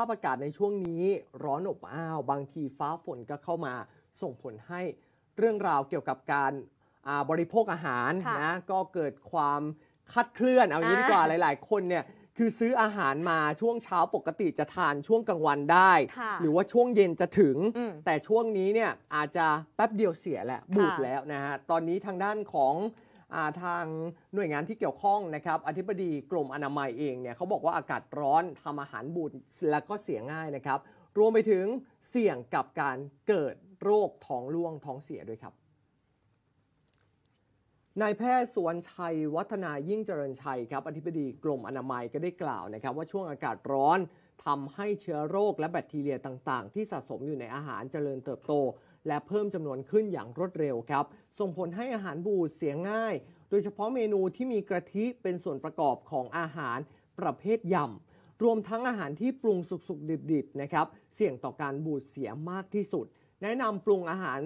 าพอากาศในช่วงนี้ร้อนอบอ้าว บางทีฟ้าฝนก็เข้ามาส่งผลให้ เรื่องราวเกี่ยวกับการบริโภคอาหารนะก็เกิดความคาดเคลื่อน เอางี้ดีกว่าหลายๆคนเนี่ย คือซื้ออาหารมาช่วงเช้าปกติจะทานช่วงกลางวันได้ หรือว่าช่วงเย็นจะถึง แต่ช่วงนี้เนี่ย อาจจะแป๊บเดียวเสียแหละบูดแล้วนะฮะตอนนี้ทางด้านของทางหน่วยงานที่เกี่ยวข้องนะครับอธิบดีกรมอนามัยเองเนี่ยเขาบอกว่าอากาศร้อนทำอาหารบูดแล้วก็เสียง่ายนะครับ รวมไปถึงเสี่ยงกับการเกิดโรคท้องร่วงท้องเสียด้วยครับนายแพทย์สวนชัยวัฒนายิ่งเจริญชัยครับอธิบดีกรมอนามัยก็ได้กล่าวนะครับว่าช่วงอากาศร้อนทำให้เชื้อโรคและแบคทีเรียต่างๆ ที่สะสมอยู่ในอาหารเจริญเติบโตและเพิ่มจำนวนขึ้นอย่างรวดเร็วครับ ส่งผลให้อาหารบูดเสียง่าย โดยเฉพาะเมนูที่มีกะทิเป็นส่วนประกอบของอาหารประเภทยำ รวมทั้งอาหารที่ปรุงสุกๆ ดิบๆนะครับ เสี่ยงต่อการบูดเสียมากที่สุด แนะนำปรุงอาหาร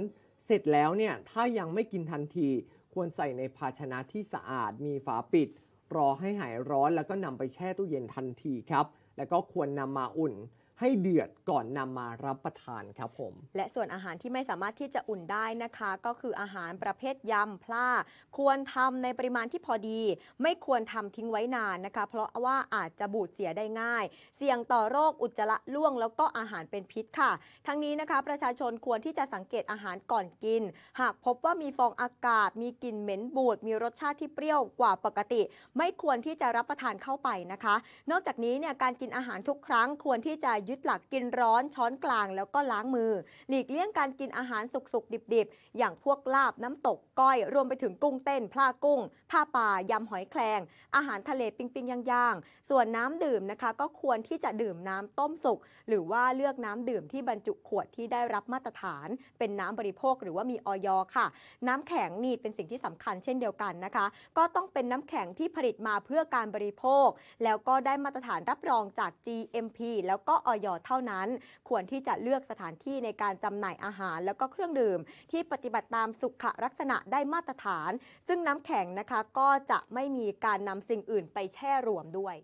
เสร็จแล้วเนี่ย ถ้ายังไม่กินทันที ควรใส่ในภาชนะที่สะอาด มีฝาปิด รอให้หายร้อน แล้วก็นำไปแช่ตู้เย็นทันทีครับ แล้วก็ควรนำมาอุ่นให้เดือดก่อนนำมารับประทานครับผมและส่วนอาหารที่ไม่สามารถที่จะอุ่นได้นะคะก็คืออาหารประเภทยำพลาควรทำในปริมาณที่พอดี ไม่ควรทำทิ้งไว้นานนะคะเพราะว่าอาจจะบูดเสียได้ง่าย เสี่ยงต่อโรคอุจจาระล่วงแล้วก็อาหารเป็นพิษค่ะ ทั้งนี้นะคะประชาชนควรที่จะสังเกตอาหารก่อนกิน หากพบว่ามีฟองอากาศ มีกลิ่นเหม็นบูดมีรสชาติที่เปรี้ยวกว่าปกติ ไม่ควรที่จะรับประทานเข้าไปนะคะ นอกจากนี้เนี่ยการกินอาหารทุกครั้งควรที่จะยึดหลักกินร้อนช้อนกลางแล้วก็ล้างมือ หลีกเลี่ยงการกินอาหารสุก ๆ ดิบ ๆ อย่างพวกลาบน้ำตกก้อย รวมไปถึงกุ้งเต้นปลากุ้ง ผ้าป่ายำหอยแคลงอาหารทะเลปิ้งๆย่าง ๆ ส่วนน้ำดื่มนะคะ ก็ควรที่จะดื่มน้ำต้มสุก หรือว่าเลือกน้ำดื่มที่บรรจุขวดที่ได้รับมาตรฐาน เป็นน้ำบริโภคหรือว่ามีออยค่ะ น้ำแข็งนี่เป็นสิ่งที่สำคัญเช่นเดียวกันนะคะ ก็ต้องเป็นน้ำแข็งที่ผลิตมาเพื่อการบริโภค แล้วก็ได้มาตรฐานรับรองจาก GMP แล้วก็อออยเท่านั้นควรที่จะเลือกสถานที่ในการจำหน่ายอาหาร แล้วก็เครื่องดื่มที่ปฏิบัติตามสุขลักษณะได้มาตรฐาน ซึ่งน้ำแข็งนะคะก็จะไม่มีการนำสิ่งอื่นไปแช่รวมด้วย